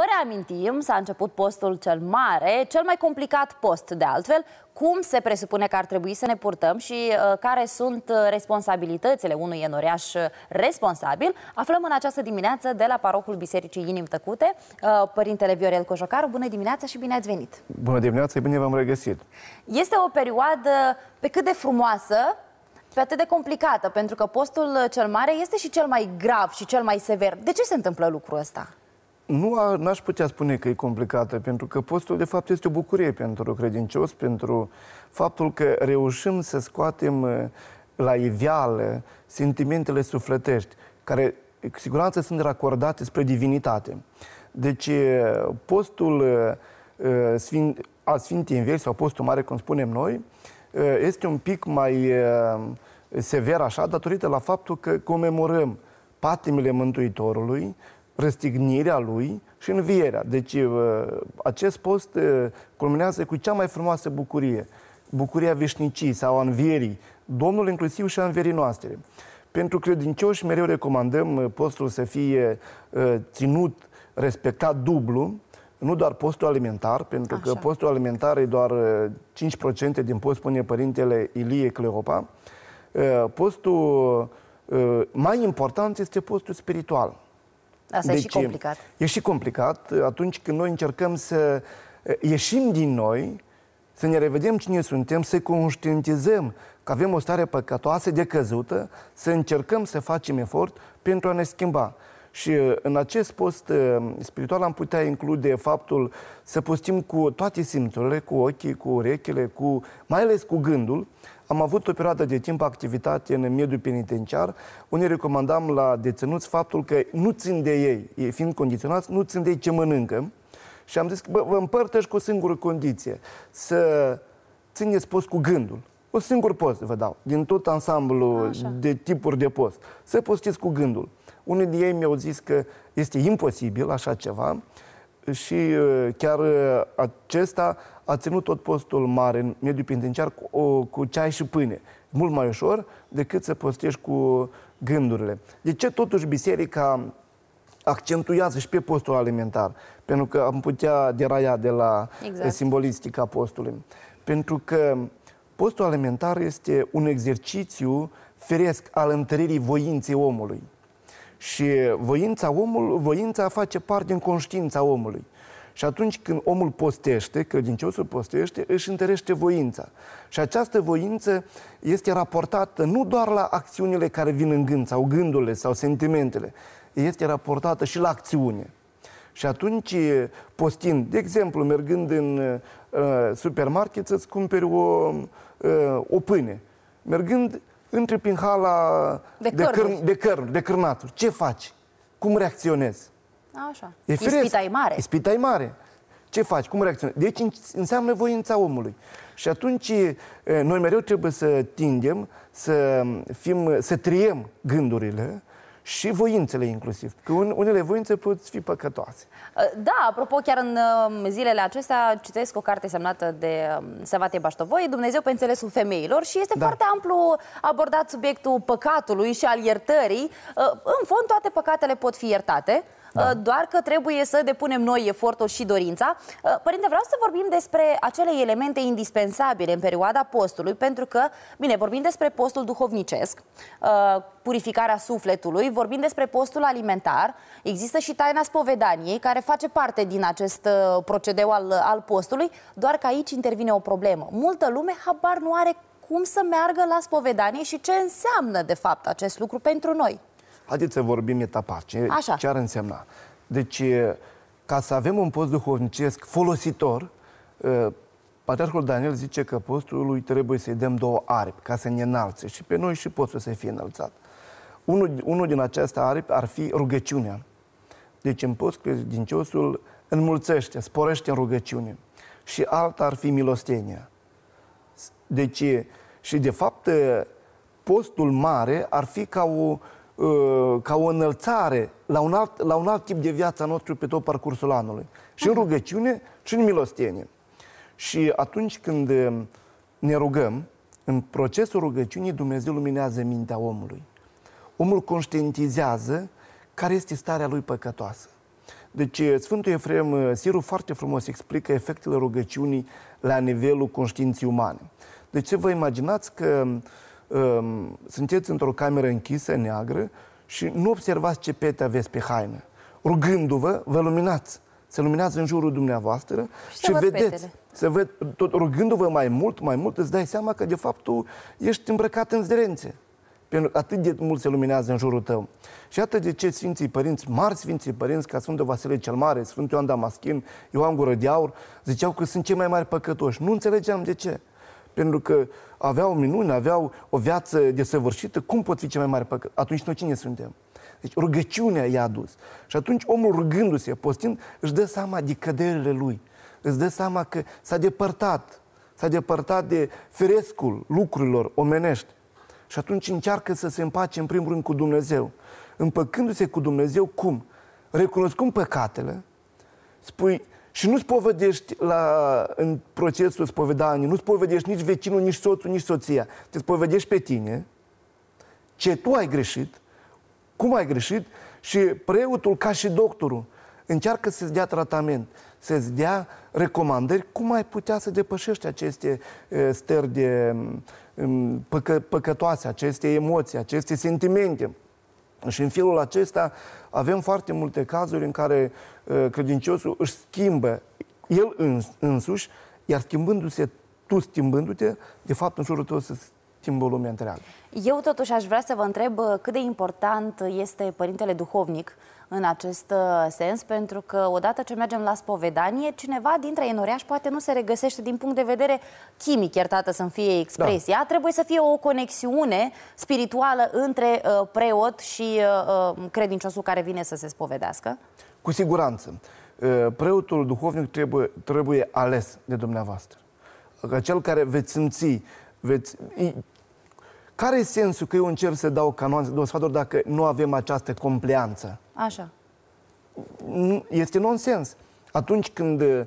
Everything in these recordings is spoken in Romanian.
Vă reamintim, s-a început postul cel mare, cel mai complicat post de altfel, cum se presupune că ar trebui să ne purtăm și uh, care sunt uh, responsabilitățile unui enoriaș uh, responsabil, aflăm în această dimineață de la parohul Bisericii Inim Tăcute, uh, Părintele Viorel Cojocaru. Bună dimineața și bine ați venit! Bună dimineața, bine v-am regăsit! Este o perioadă pe cât de frumoasă, pe atât de complicată, pentru că postul cel mare este și cel mai grav și cel mai sever. De ce se întâmplă lucrul ăsta? nu a, n-aș putea spune că e complicată, pentru că postul, de fapt, este o bucurie pentru credincios, pentru faptul că reușim să scoatem uh, la iveală sentimentele sufletești, care cu siguranță sunt racordate spre divinitate. Deci, uh, postul uh, a Sfintei Învierii, sau postul mare, cum spunem noi, este un pic mai sever așa, datorită la faptul că comemorăm patimile Mântuitorului răstignirea lui și învierea. Deci uh, acest post uh, culminează cu cea mai frumoasă bucurie, bucuria veșnicii sau a învierii, Domnul inclusiv și a învierii noastre. Pentru credincioși mereu recomandăm uh, postul să fie ținut, respectat dublu, nu doar postul alimentar, pentru Așa. că postul alimentar e doar 5% din post, spune părintele Ilie Cleopa. Postul mai important este postul spiritual. Asta deci, e și complicat. E și complicat atunci când noi încercăm să ieșim din noi, să ne revedem cine suntem, să conștientizăm că avem o stare păcătoasă de căzută, să încercăm să facem efort pentru a ne schimba. Și uh, în acest post uh, spiritual am putea include faptul să postim cu toate simțurile, cu ochii, cu urechile, cu, mai ales cu gândul. Am avut o perioadă de timp activitate în mediul penitenciar, unde recomandam la deținuți faptul că nu țin de ei, fiind condiționați, nu țin de ei ce mănâncă. Și am zis că bă, vă împărtăș cu o singură condiție, să țineți post cu gândul. O singur post vă dau, din tot ansamblul Așa. de tipuri de post. Să postiți cu gândul. Unii din ei mi-au zis că este imposibil așa ceva și uh, chiar uh, acesta a ținut tot postul mare în mediul penitenciar cu, uh, cu ceai și pâine. Mult mai ușor decât să postești cu gândurile. De ce totuși biserica accentuează și pe postul alimentar? Pentru că am putea deraia de la exact. simbolistica postului. Pentru că postul alimentar este un exercițiu feresc al întăririi voinței omului. Și voința, omul, voința face parte din conștiința omului. Și atunci când omul postește, credinciosul postește, își întărește voința. Și această voință este raportată nu doar la acțiunile care vin în gând sau gândurile sau sentimentele, este raportată și la acțiune. Și atunci, postind, de exemplu, mergând în uh, supermarket să-ți cumperi o, uh, o pâine, mergând între prin hala de, de, cărn, de, cărn, de Ce faci? Cum reacționezi? Așa. E Ispita e mare. Ispita e mare. Ce faci? Cum reacționezi? Deci înseamnă voința omului. Și atunci noi mereu trebuie să tindem, să, fim, să triem gândurile, și voințele inclusiv. Că un, unele voințe pot fi păcătoase. Uh, da, apropo, chiar în um, zilele acestea citesc o carte semnată de um, Savate Baștovoi, Dumnezeu pe înțelesul femeilor și este da. foarte amplu abordat subiectul păcatului și al iertării. Uh, în fond, toate păcatele pot fi iertate, da. Uh, doar că trebuie să depunem noi efortul și dorința. Uh, părinte, vreau să vorbim despre acele elemente indispensabile în perioada postului, pentru că, bine, vorbim despre postul duhovnicesc, uh, purificarea sufletului, vorbim despre postul alimentar, există și taina spovedaniei, care face parte din acest procedeu al, al postului, doar că aici intervine o problemă. Multă lume habar nu are cum să meargă la spovedanie și ce înseamnă, de fapt, acest lucru pentru noi. Haideți să vorbim etapar. Ce, Așa. ce ar însemna? Deci, ca să avem un post duhovnicesc folositor, Patriarhul Daniel zice că postul lui trebuie să-i dăm două aripi ca să ne înalțe și pe noi și postul să fie înălțat. Unul, unul din aceste aripi ar fi rugăciunea. Deci în post credinciosul înmulțește, sporește în rugăciune. Și alta ar fi milostenia. Deci, și de fapt, postul mare ar fi ca o, Uh, ca o înălțare la un, alt, la un alt tip de viață noastră nostru pe tot parcursul anului. Și în rugăciune, și în milostenie. Și atunci când uh, ne rugăm, în procesul rugăciunii Dumnezeu luminează mintea omului. Omul conștientizează care este starea lui păcătoasă. Deci uh, Sfântul Efrem Siru foarte frumos explică efectele rugăciunii la nivelul conștiinții umane. Deci vă imaginați că uh, Ehm, sunteți într-o cameră închisă, neagră, și nu observați ce pete aveți pe haină. Rugându-vă, vă luminați. Se luminați în jurul dumneavoastră și, și vedeți. Petele. Să tot rugându-vă mai mult, mai mult, îți dai seama că de fapt tu ești îmbrăcat în zderențe. Pentru că atât de mult se luminează în jurul tău. Și atât de ce Sfinții Părinți, mari Sfinții Părinți, ca Sfântul Vasile cel Mare, Sfântul Ioan Damaschin, Ioan Gură de Aur, ziceau că sunt cei mai mari păcătoși. Nu înțelegeam de ce pentru că aveau minuni, aveau o viață desăvârșită, cum pot fi cei mai mari păcătoși? Atunci noi cine suntem? Deci rugăciunea i-a adus. Și atunci omul rugându-se, postind, își dă seama de căderile lui. Îți dă seama că s-a depărtat, s-a depărtat de ferescul lucrurilor omenești. Și atunci încearcă să se împace în primul rând cu Dumnezeu. Împăcându-se cu Dumnezeu, cum? Recunoscând păcatele, spui, și nu-ți povedești la, în procesul spovedanii, nu-ți povedești nici vecinul, nici soțul, nici soția. Te spovedești pe tine, ce tu ai greșit, cum ai greșit și preotul, ca și doctorul, încearcă să-ți dea tratament, să-ți dea recomandări cum ai putea să depășești aceste stări de păcă, păcătoase, aceste emoții, aceste sentimente. Și în felul acesta avem foarte multe cazuri în care uh, credinciosul își schimbă el însuși, iar schimbându-se, tu schimbându-te, de fapt în jurul tău se schimbă lumea întreagă. Eu totuși aș vrea să vă întreb uh, cât de important este Părintele Duhovnic în acest uh, sens, pentru că odată ce mergem la spovedanie, cineva dintre enoriași poate nu se regăsește din punct de vedere chimic, iertată să-mi fie expresia, da. trebuie să fie o conexiune spirituală între uh, preot și uh, uh credinciosul care vine să se spovedească? Cu siguranță. Uh, preotul duhovnic trebuie, trebuie ales de dumneavoastră. Că cel care veți simți, veți, care e sensul că eu încerc să dau canoanță, un sfaturi dacă nu avem această compleanță? Așa. Este nonsens. Atunci când, uh,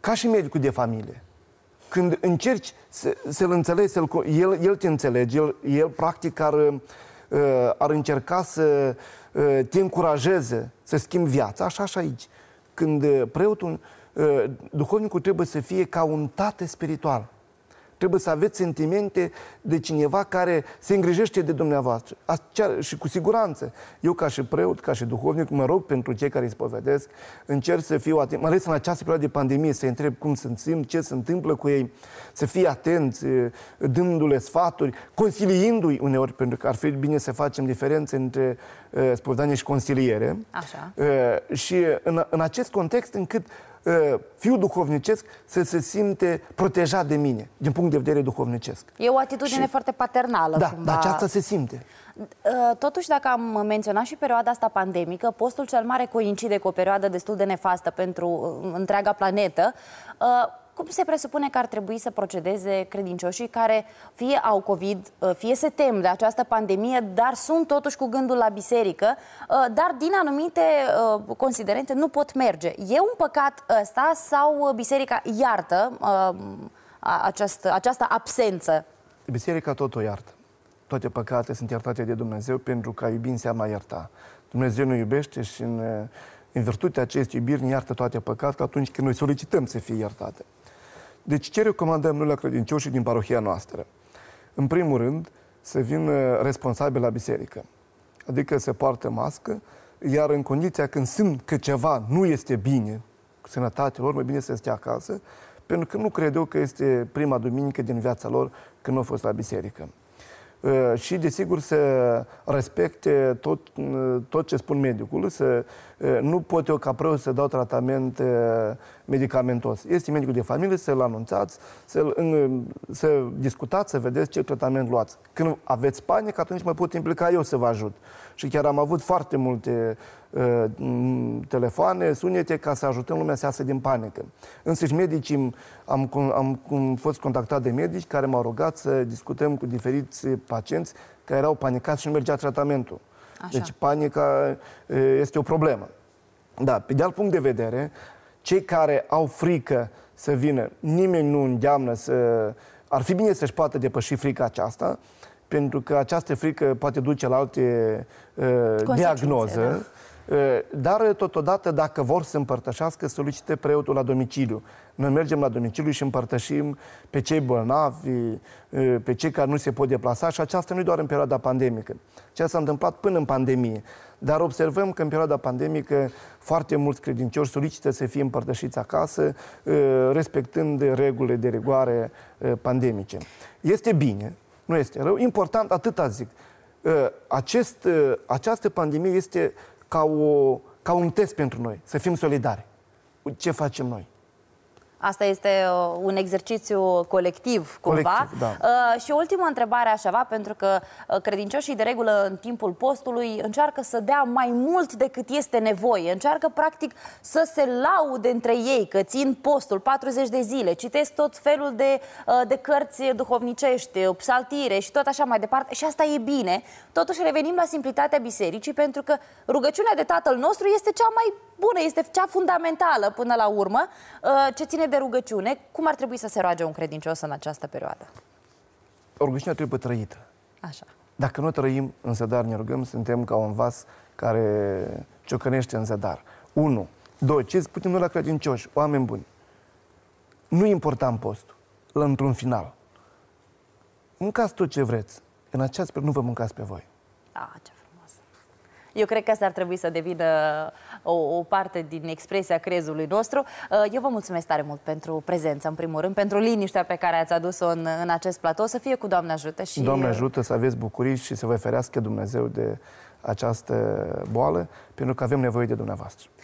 ca și medicul de familie, când încerci să, să-l înțelegi, să el, el te înțelege, el, el practic ar, uh, ar încerca să uh, te încurajeze să schimbi viața, așa și aici. Când preotul, duhovnicul trebuie să fie ca un tată spiritual trebuie să aveți sentimente de cineva care se îngrijește de dumneavoastră. Acea, și cu siguranță, eu ca și preot, ca și duhovnic, mă rog pentru cei care îi spovedesc, încerc să fiu atent, mai ales în această perioadă de pandemie, să întreb cum sunt simt, ce se întâmplă cu ei, să fie atenți, dându-le sfaturi, consiliindu-i uneori, pentru că ar fi bine să facem diferențe între uh, spovedanie și consiliere. Așa. Uh, și în, în acest context încât uh, Ă, fiul duhovnicesc să se simte protejat de mine, din punct de vedere duhovnicesc. E o atitudine și... foarte paternală. Da, cumva. dar aceasta se simte. Ă, totuși, dacă am menționat și perioada asta pandemică, postul cel mare coincide cu o perioadă destul de nefastă pentru ă, întreaga planetă. Cum se presupune că ar trebui să procedeze credincioșii care fie au COVID, uh, fie se tem de această pandemie, dar sunt totuși cu gândul la biserică, uh, dar din anumite uh, considerente nu pot merge? E un păcat ăsta sau biserica iartă această, această absență? Biserica tot o iartă. Toate păcate sunt iertate de Dumnezeu pentru că iubim iubi înseamnă ierta. Dumnezeu ne iubește și în, în virtutea acestei iubiri ne iartă toate păcatele atunci când noi solicităm să fie iertate. Deci ce recomandăm noi la credincioșii din parohia noastră? În primul rând, să vină responsabil la biserică. Adică să poartă mască, iar în condiția când simt că ceva nu este bine cu sănătatea lor, mai bine să stea acasă, pentru că nu cred eu că este prima duminică din viața lor când au fost la biserică. Ă, și, desigur, să respecte tot, tot ce spun medicul, să ă, nu pot eu ca preot să dau tratament ă, medicamentos. Este medicul de familie, să-l anunțați, să, să discutați, să vedeți ce tratament luați. Când aveți panică, atunci mă pot implica eu să vă ajut. Și chiar am avut foarte multe Uh, telefoane, sunete ca să ajutăm lumea să iasă din panică. Însă și medicii, am, am, am fost contactat de medici care m-au rugat să discutăm cu diferiți pacienți care erau panicați și nu mergea tratamentul. Așa. Deci panica uh, este o problemă. Da, pe de alt punct de vedere, cei care au frică să vină, nimeni nu îndeamnă să... Ar fi bine să-și poată depăși frica aceasta, pentru că această frică poate duce la alte uh, diagnoze. Da? Ă, dar, totodată, dacă vor să împărtășească, solicite preotul la domiciliu. Noi mergem la domiciliu și împărtășim pe cei bolnavi, ă, pe cei care nu se pot deplasa și aceasta nu doar în perioada pandemică. Ceea s-a întâmplat până în pandemie. Dar observăm că în perioada pandemică foarte mulți credincioși solicită să fie împărtășiți acasă, ă, respectând regulile de regoare pandemice. Este bine, nu este rău. Important, atâta zic. Acest, această pandemie este ca, o, ca un test pentru noi, să fim solidari. Ce facem noi? Asta este uh, un exercițiu colectiv, cumva. Colectiv, da. Uh, și ultima întrebare așa va, pentru că uh, credincioșii de regulă în timpul postului încearcă să dea mai mult decât este nevoie. Încearcă practic să se laude între ei că țin postul 40 de zile, citesc tot felul de, uh, de cărți duhovnicești, uh, psaltire și tot așa mai departe. Și asta e bine. Totuși revenim la simplitatea bisericii pentru că rugăciunea de Tatăl nostru este cea mai bună, este cea fundamentală până la urmă, uh, ce ține de rugăciune. Cum ar trebui să se roage un credincios în această perioadă? Rugăciunea trebuie trăită. Așa. Dacă nu trăim în zadar, ne rugăm, suntem ca un vas care ciocănește în zadar. Unu. Doi. Ce putem noi la credincioși, oameni buni? Nu important postul, la într-un final. Mâncați tot ce vreți. În această perioadă nu vă mâncați pe voi. A, ce eu cred că asta ar trebui să devină uh, o, o parte din expresia crezului nostru. Uh, eu vă mulțumesc tare mult pentru prezența în primul rând, pentru liniștea pe care ați adus-o în, în acest platou. Să fie cu Doamne ajută și... Doamne ajută să aveți bucurii și să vă ferească Dumnezeu de această boală, pentru că avem nevoie de dumneavoastră.